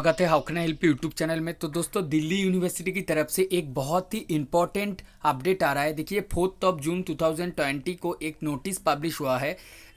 स्वागत है हाउकना help YouTube channel में तो दोस्तों दिल्ली यूनिवर्सिटी की तरफ से एक बहुत ही इंपॉर्टेंट अपडेट आ रहा है देखिए फोर्थ ऑफ जून 2020 को एक नोटिस पब्लिश हुआ है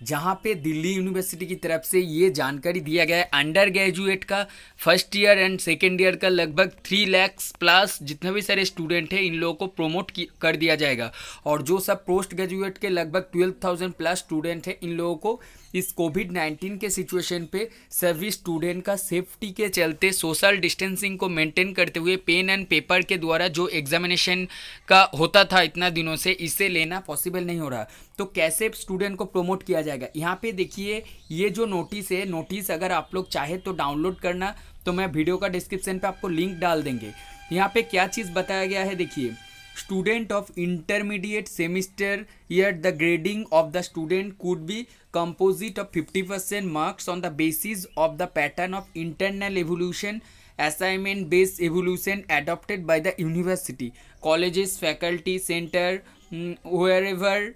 जहां पे दिल्ली यूनिवर्सिटी की तरफ से ये जानकारी दिया गया है अंडर ग्रेजुएट का first year and second year का लगभग थ्री लैक्स प्लस जितने भी सारे स्टूडेंट हैं इन लोगों को प्रोमोट कर दिया जाएगा और जो सब पोस्ट ग्रेजुएट के लगभग ट्वेल्व थाउजेंड प्लस स्टूडेंट हैं इन लोगों को इस कोविड नाइन्टीन के सिचुएशन पे सभी स्टूडेंट का सेफ्टी के चलते सोशल डिस्टेंसिंग को मेंटेन करते हुए पेन एंड पेपर के द्वारा जो एग्जामिनेशन का होता था इतना दिनों से इसे लेना पॉसिबल नहीं हो रहा तो कैसे स्टूडेंट को प्रोमोट किया जाएगा यहाँ पे देखिए ये जो नोटिस है नोटिस अगर आप लोग चाहे तो डाउनलोड करना तो मैं वीडियो का डिस्क्रिप्शन पर आपको लिंक डाल देंगे यहाँ पे क्या चीज़ बताया गया है देखिए student of intermediate semester yet the grading of the student could be composite of 50% marks on the basis of the pattern of internal evolution assignment based evolution adopted by the university colleges faculty center mm, wherever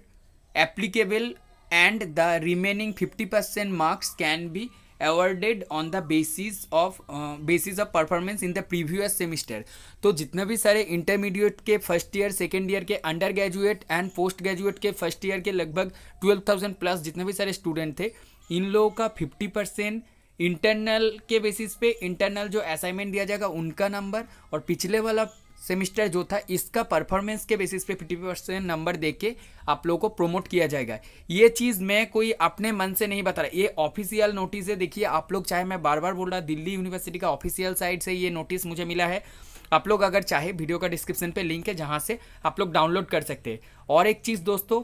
applicable and the remaining 50% marks can be awarded on the basis of uh, basis of performance in the previous semester तो जितने भी सारे intermediate के first year second year के undergraduate and postgraduate के first year के लगभग twelve thousand plus जितने भी सारे स्टूडेंट थे इन लोगों का फिफ्टी परसेंट इंटरनल के बेसिस पे इंटरनल जो असाइनमेंट दिया जाएगा उनका नंबर और पिछले वाला सेमिस्टर जो था इसका परफॉर्मेंस के बेसिस पे फिफ्टी परसेंट नंबर दे के आप लोगों को प्रोमोट किया जाएगा ये चीज़ मैं कोई अपने मन से नहीं बता रहा ये ऑफिशियल नोटिस है देखिए आप लोग चाहे मैं बार बार बोल रहा दिल्ली यूनिवर्सिटी का ऑफिशियल साइट से ये नोटिस मुझे मिला है आप लोग अगर चाहे वीडियो का डिस्क्रिप्शन पे लिंक है जहाँ से आप लोग डाउनलोड कर सकते हैं और एक चीज़ दोस्तों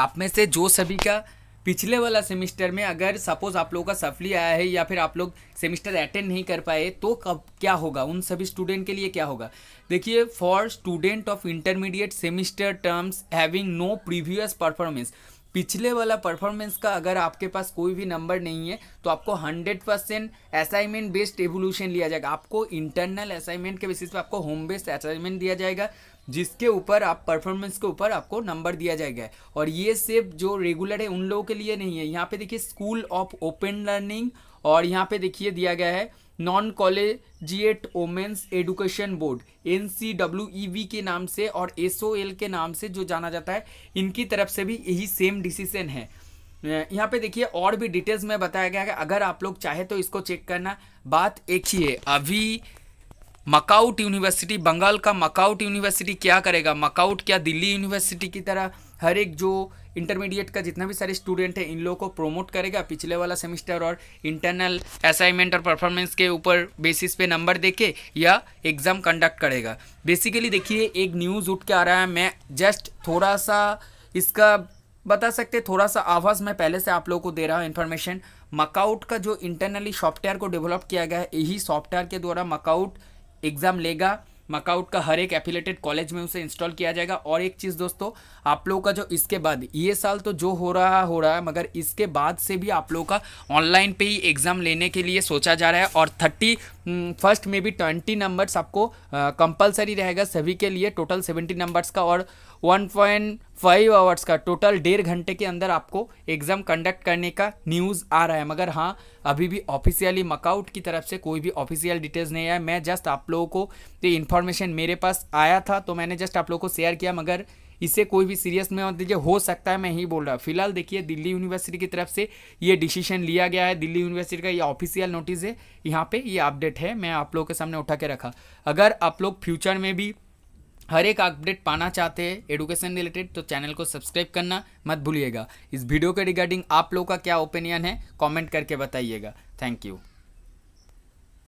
आप में से जो सभी का पिछले वाला सेमिस्टर में अगर सपोज आप लोगों का सफली आया है या फिर आप लोग सेमिस्टर अटेंड नहीं कर पाए तो कब क्या होगा उन सभी स्टूडेंट के लिए क्या होगा देखिए for student of intermediate semester terms having no previous performance पिछले वाला परफॉर्मेंस का अगर आपके पास कोई भी नंबर नहीं है तो आपको 100 परसेंट असाइनमेंट बेस्ड एवोल्यूशन लिया जाएगा आपको इंटरनल असाइनमेंट के बेसिस पे आपको होम बेस्ड असाइनमेंट दिया जाएगा जिसके ऊपर आप परफॉर्मेंस के ऊपर आपको नंबर दिया जाएगा और ये सिर्फ जो रेगुलर है उन लोगों के लिए नहीं है यहाँ पे देखिए स्कूल ऑफ ओपन लर्निंग और यहाँ पे देखिए दिया गया है non collegiate women's education board N C W E B के नाम से और एस ओ एल के नाम से जो जाना जाता है इनकी तरफ से भी यही सेम डिसीजन है यहाँ पे देखिए और भी डिटेल्स में बताया गया है अगर आप लोग चाहे तो इसको चेक करना बात एक ही है अभी मकाउट यूनिवर्सिटी बंगाल का मकाउट यूनिवर्सिटी क्या करेगा मकाउट क्या दिल्ली यूनिवर्सिटी की तरह हर एक जो इंटरमीडिएट का जितना भी सारे स्टूडेंट है इन लोगों को प्रोमोट करेगा पिछले वाला सेमेस्टर और इंटरनल असाइनमेंट और परफॉर्मेंस के ऊपर बेसिस पे नंबर देके या एग्ज़ाम कंडक्ट करेगा बेसिकली देखिए एक न्यूज़ उठ के आ रहा है मैं जस्ट थोड़ा सा इसका बता सकते थोड़ा सा आवाज़ मैं पहले से आप लोगों को दे रहा हूँ इन्फॉर्मेशन मकाउट का जो इंटरनली सॉफ्टवेयर को डेवलप किया गया है यही सॉफ्टवेयर के द्वारा मकाउट एग्ज़ाम लेगा मकाउट का हर एक एफिलेटेड कॉलेज में उसे इंस्टॉल किया जाएगा और एक चीज़ दोस्तों आप लोगों का जो इसके बाद ये साल तो जो हो रहा हो रहा है मगर इसके बाद से भी आप लोगों का ऑनलाइन पे ही एग्ज़ाम लेने के लिए सोचा जा रहा है और थर्टी फर्स्ट हम्म, में भी ट्वेंटी नंबर्स आपको कंपलसरी रहेगा सभी के लिए टोटल सेवेंटी नंबर्स का और वन पॉइंट फाइव आवर्स का टोटल डेढ़ घंटे के अंदर आपको एग्ज़ाम कंडक्ट करने का न्यूज़ आ रहा है मगर हाँ अभी भी ऑफिशियली मकआउट की तरफ से कोई भी ऑफिशियल डिटेल्स नहीं आया मैं जस्ट आप लोगों को ये इन्फॉर्मेशन मेरे पास आया था तो मैंने जस्ट आप लोगों को शेयर किया मगर इसे कोई भी सीरियस में मत दीजिए हो सकता है मैं ही बोल रहा हूँ फिलहाल देखिए दिल्ली यूनिवर्सिटी की तरफ से ये डिसीशन लिया गया है दिल्ली यूनिवर्सिटी का ये ऑफिशियल नोटिस है यहाँ पे ये अपडेट है मैं आप लोगों के सामने उठा के रखा अगर आप लोग फ्यूचर में भी हर एक अपडेट पाना चाहते हैं एडुकेशन रिलेटेड तो चैनल को सब्सक्राइब करना मत भूलिएगा इस वीडियो के रिगार्डिंग आप लोग का क्या ओपिनियन है कमेंट करके बताइएगा थैंक यू